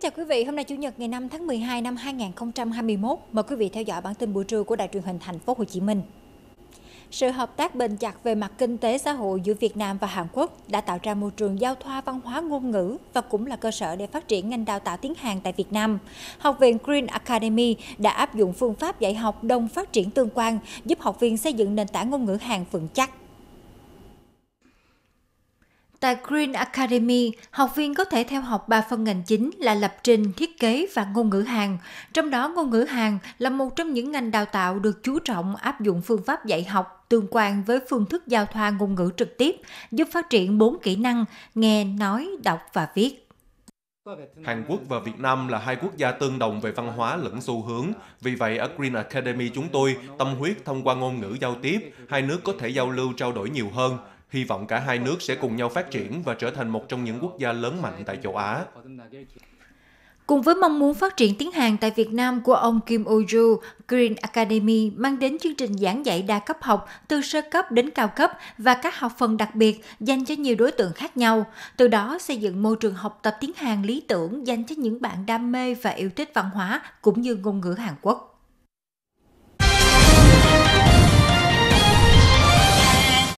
chào quý vị, hôm nay Chủ nhật ngày 5 tháng 12 năm 2021. Mời quý vị theo dõi bản tin buổi trưa của Đài truyền hình thành phố Hồ Chí Minh. Sự hợp tác bền chặt về mặt kinh tế xã hội giữa Việt Nam và Hàn Quốc đã tạo ra môi trường giao thoa văn hóa ngôn ngữ và cũng là cơ sở để phát triển ngành đào tạo tiếng Hàn tại Việt Nam. Học viện Green Academy đã áp dụng phương pháp dạy học đồng phát triển tương quan, giúp học viên xây dựng nền tảng ngôn ngữ Hàn vững chắc. Tại Green Academy, học viên có thể theo học 3 phân ngành chính là lập trình, thiết kế và ngôn ngữ Hàn. Trong đó, ngôn ngữ Hàn là một trong những ngành đào tạo được chú trọng áp dụng phương pháp dạy học tương quan với phương thức giao thoa ngôn ngữ trực tiếp, giúp phát triển 4 kỹ năng nghe, nói, đọc và viết. Hàn Quốc và Việt Nam là hai quốc gia tương đồng về văn hóa lẫn xu hướng. Vì vậy, ở Green Academy chúng tôi, tâm huyết thông qua ngôn ngữ giao tiếp, hai nước có thể giao lưu trao đổi nhiều hơn. Hy vọng cả hai nước sẽ cùng nhau phát triển và trở thành một trong những quốc gia lớn mạnh tại châu Á. Cùng với mong muốn phát triển tiếng Hàn tại Việt Nam của ông Kim Oju, Green Academy mang đến chương trình giảng dạy đa cấp học từ sơ cấp đến cao cấp và các học phần đặc biệt dành cho nhiều đối tượng khác nhau, từ đó xây dựng môi trường học tập tiếng Hàn lý tưởng dành cho những bạn đam mê và yêu thích văn hóa cũng như ngôn ngữ Hàn Quốc.